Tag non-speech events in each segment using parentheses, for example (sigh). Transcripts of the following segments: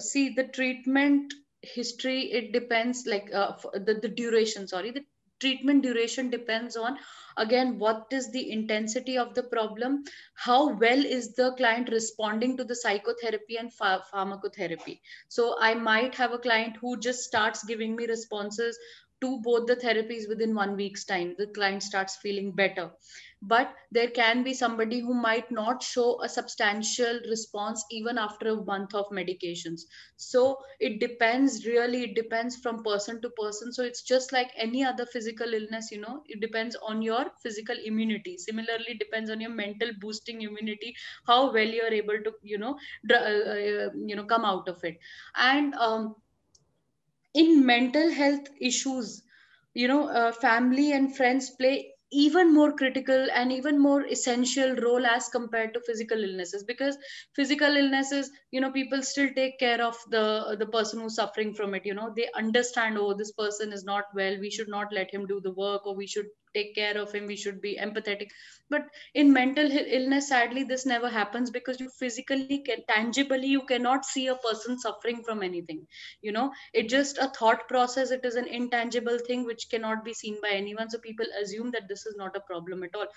see the treatment history it depends like uh, the, the duration sorry the treatment duration depends on again what is the intensity of the problem how well is the client responding to the psychotherapy and ph- pharmacotherapy so i might have a client who just starts giving me responses to both the therapies within one week's time the client starts feeling better but there can be somebody who might not show a substantial response even after a month of medications so it depends really it depends from person to person so it's just like any other physical illness you know it depends on your physical immunity similarly depends on your mental boosting immunity how well you're able to you know uh, uh, you know come out of it and um, in mental health issues you know uh, family and friends play even more critical and even more essential role as compared to physical illnesses because physical illnesses you know people still take care of the the person who's suffering from it you know they understand oh this person is not well we should not let him do the work or we should take care of him we should be empathetic but in mental illness sadly this never happens because you physically can tangibly you cannot see a person suffering from anything you know it's just a thought process it is an intangible thing which cannot be seen by anyone so people assume that this is not a problem at all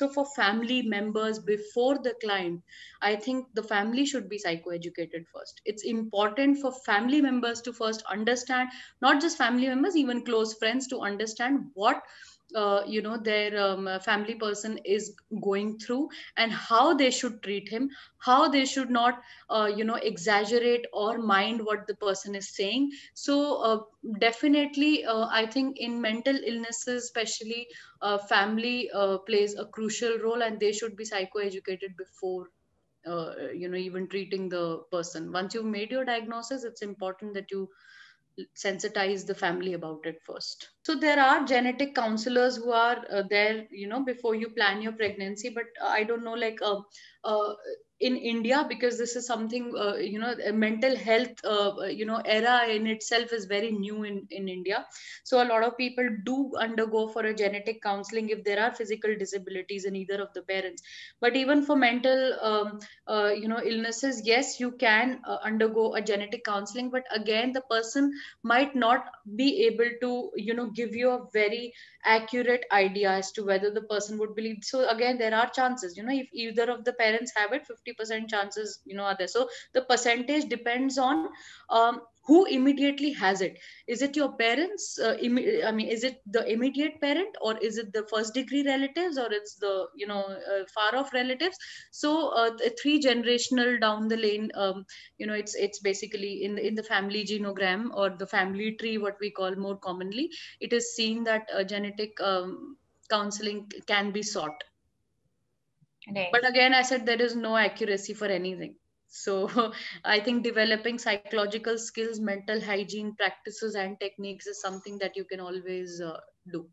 so for family members before the client i think the family should be psychoeducated first it's important for family members to first understand not just family members even close friends to understand what uh, you know their um, uh, family person is going through and how they should treat him how they should not uh, you know exaggerate or mind what the person is saying so uh, definitely uh, i think in mental illnesses especially family plays a crucial role and they should be psychoeducated before you know even treating the person once you've made your diagnosis it's important that you sensitize the family about it first so there are genetic counselors who are uh, there you know before you plan your pregnancy but uh, i don't know like uh, uh in india because this is something uh, you know mental health uh, you know era in itself is very new in in india so a lot of people do undergo for a genetic counseling if there are physical disabilities in either of the parents but even for mental um, you know illnesses yes you can undergo a genetic counseling but again the person might not be able to you know give you a very accurate idea as to whether the person would believe so again there are chances you know if either of the parents have it 50% chances you know are there so the percentage depends on um, who immediately has it is it your parents uh, Im- i mean is it the immediate parent or is it the first degree relatives or it's the you know uh, far off relatives so uh, three generational down the lane um, you know it's it's basically in the, in the family genogram or the family tree what we call more commonly it is seen that genetic um, counseling can be sought right. but again i said there is no accuracy for anything so (laughs) i think developing psychological skills mental hygiene practices and techniques is something that you can always uh, do